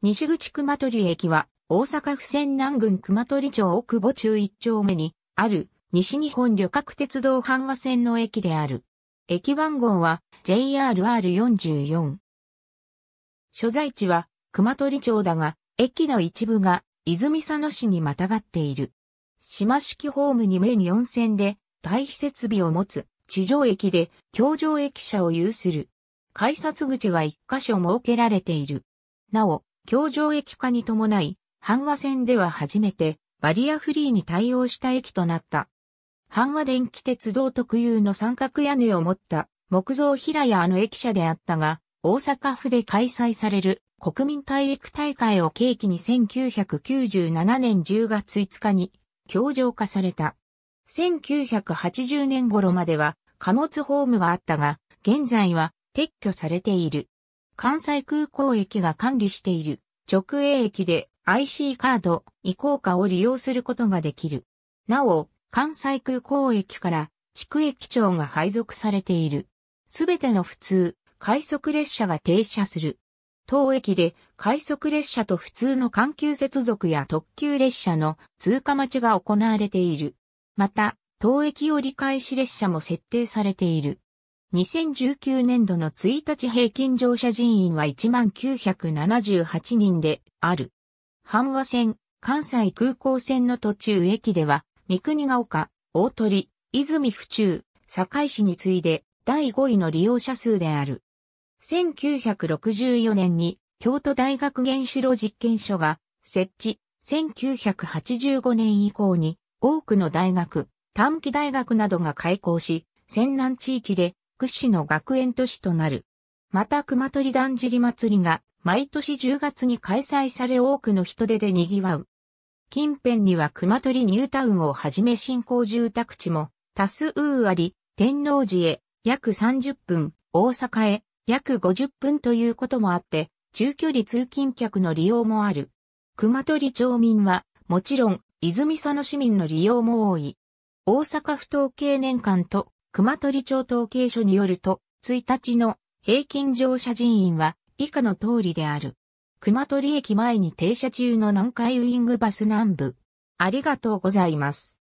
西口熊取駅は、大阪府仙南郡熊取町奥保中一丁目に、ある、西日本旅客鉄道阪和線の駅である。駅番号は、JRR44。所在地は、熊取町だが、駅の一部が、泉佐野市にまたがっている。島式ホームに面4線で、対比設備を持つ地上駅で橋上駅舎を有する。改札口は1箇所設けられている。なお、橋上駅化に伴い、阪和線では初めてバリアフリーに対応した駅となった。阪和電気鉄道特有の三角屋根を持った木造平屋の駅舎であったが、大阪府で開催される国民体育大会を契機に1997年10月5日に強上化された。1980年頃までは貨物ホームがあったが、現在は撤去されている。関西空港駅が管理している直営駅で IC カード、移行化を利用することができる。なお、関西空港駅から地区駅長が配属されている。すべての普通、快速列車が停車する。当駅で快速列車と普通の緩急接続や特急列車の通過待ちが行われている。また、当駅折り返し列車も設定されている。2019年度の1日平均乗車人員は1978人である。阪和線、関西空港線の途中駅では、三国が丘、大鳥、泉府中、堺市に次いで第5位の利用者数である。1964年に京都大学原子炉実験所が設置、1985年以降に多くの大学、短期大学などが開校し、戦南地域で屈指の学園都市となる。また熊取だんじり祭りが毎年10月に開催され多くの人出で賑わう。近辺には熊取ニュータウンをはじめ新興住宅地も多数あり、天王寺へ約30分、大阪へ約50分ということもあって、中距離通勤客の利用もある。熊取町民は、もちろん、泉佐野市民の利用も多い。大阪府統計年間と熊取町統計所によると、1日の平均乗車人員は以下の通りである。熊取駅前に停車中の南海ウイングバス南部。ありがとうございます。